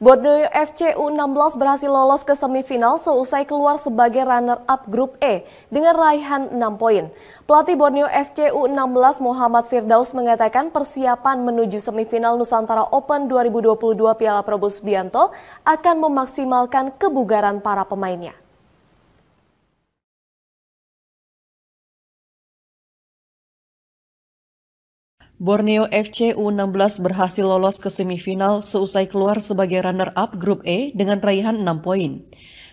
Borneo FC U16 berhasil lolos ke semifinal seusai keluar sebagai runner-up grup E dengan raihan 6 poin. Pelatih Borneo FC U16 Muhammad Firdaus mengatakan persiapan menuju semifinal Nusantara Open 2022 Piala Prabowo Subianto akan memaksimalkan kebugaran para pemainnya. Borneo FC U16 berhasil lolos ke semifinal seusai keluar sebagai runner-up Grup E dengan raihan 6 poin.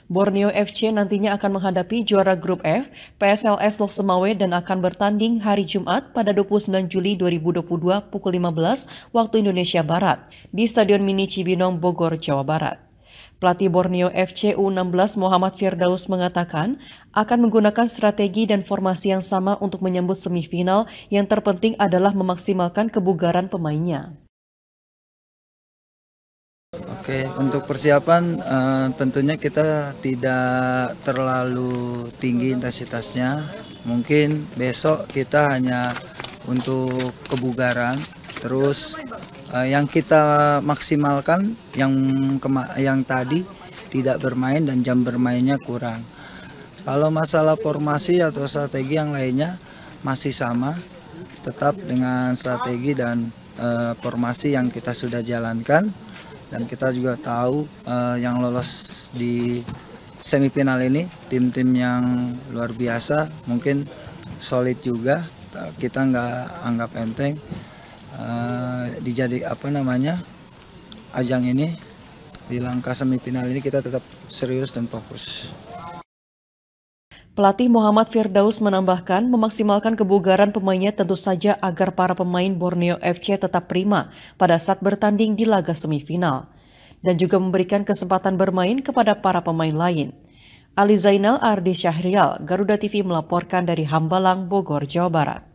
Borneo FC nantinya akan menghadapi juara Grup F, PSLS Losemawe dan akan bertanding hari Jumat pada 29 Juli 2022 pukul 15 waktu Indonesia Barat di Stadion Mini Cibinong, Bogor, Jawa Barat. Pelatih Borneo FC U16 Muhammad Firdaus mengatakan akan menggunakan strategi dan formasi yang sama untuk menyambut semifinal yang terpenting adalah memaksimalkan kebugaran pemainnya. Oke, untuk persiapan eh, tentunya kita tidak terlalu tinggi intensitasnya. Mungkin besok kita hanya untuk kebugaran, terus uh, yang kita maksimalkan yang yang tadi tidak bermain dan jam bermainnya kurang. Kalau masalah formasi atau strategi yang lainnya masih sama, tetap dengan strategi dan uh, formasi yang kita sudah jalankan dan kita juga tahu uh, yang lolos di semifinal ini tim-tim yang luar biasa mungkin solid juga kita nggak anggap enteng uh, Eh, dijadi apa namanya ajang ini di langkah semifinal ini kita tetap serius dan fokus. Pelatih Muhammad Firdaus menambahkan, memaksimalkan kebugaran pemainnya tentu saja agar para pemain Borneo FC tetap prima pada saat bertanding di laga semifinal, dan juga memberikan kesempatan bermain kepada para pemain lain. Ali Zainal Ardi Syahrial, Garuda TV melaporkan dari Hambalang, Bogor, Jawa Barat.